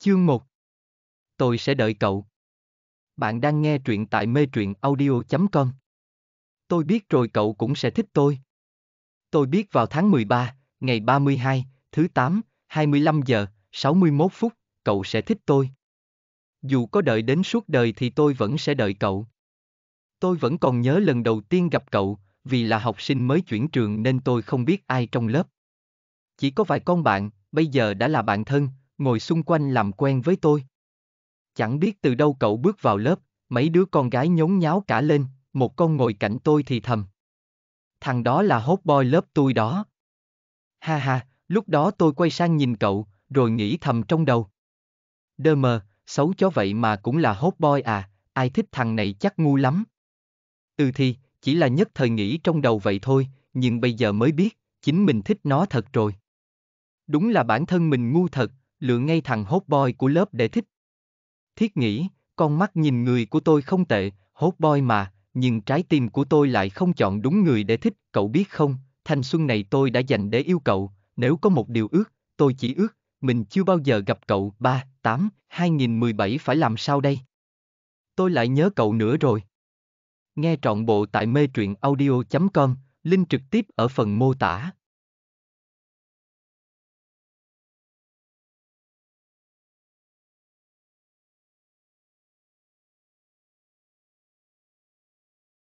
Chương 1 Tôi sẽ đợi cậu. Bạn đang nghe truyện tại mê truyện audio.com. Tôi biết rồi cậu cũng sẽ thích tôi. Tôi biết vào tháng 13, ngày 32, thứ 8, 25 giờ, 61 phút, cậu sẽ thích tôi. Dù có đợi đến suốt đời thì tôi vẫn sẽ đợi cậu. Tôi vẫn còn nhớ lần đầu tiên gặp cậu, vì là học sinh mới chuyển trường nên tôi không biết ai trong lớp. Chỉ có vài con bạn, bây giờ đã là bạn thân, ngồi xung quanh làm quen với tôi. Chẳng biết từ đâu cậu bước vào lớp, mấy đứa con gái nhốn nháo cả lên, một con ngồi cạnh tôi thì thầm. Thằng đó là hốt boy lớp tôi đó. Ha ha, lúc đó tôi quay sang nhìn cậu, rồi nghĩ thầm trong đầu. Đơ mờ, xấu chó vậy mà cũng là hốt boy à, ai thích thằng này chắc ngu lắm. Ừ thì, chỉ là nhất thời nghĩ trong đầu vậy thôi, nhưng bây giờ mới biết, chính mình thích nó thật rồi. Đúng là bản thân mình ngu thật, lựa ngay thằng hốt boy của lớp để thích. Thiết nghĩ, con mắt nhìn người của tôi không tệ, hốt boy mà, nhưng trái tim của tôi lại không chọn đúng người để thích, cậu biết không, thanh xuân này tôi đã dành để yêu cậu, nếu có một điều ước, tôi chỉ ước, mình chưa bao giờ gặp cậu, 3, 8, 2017 phải làm sao đây? Tôi lại nhớ cậu nữa rồi. Nghe trọn bộ tại mê truyện audio.com, link trực tiếp ở phần mô tả.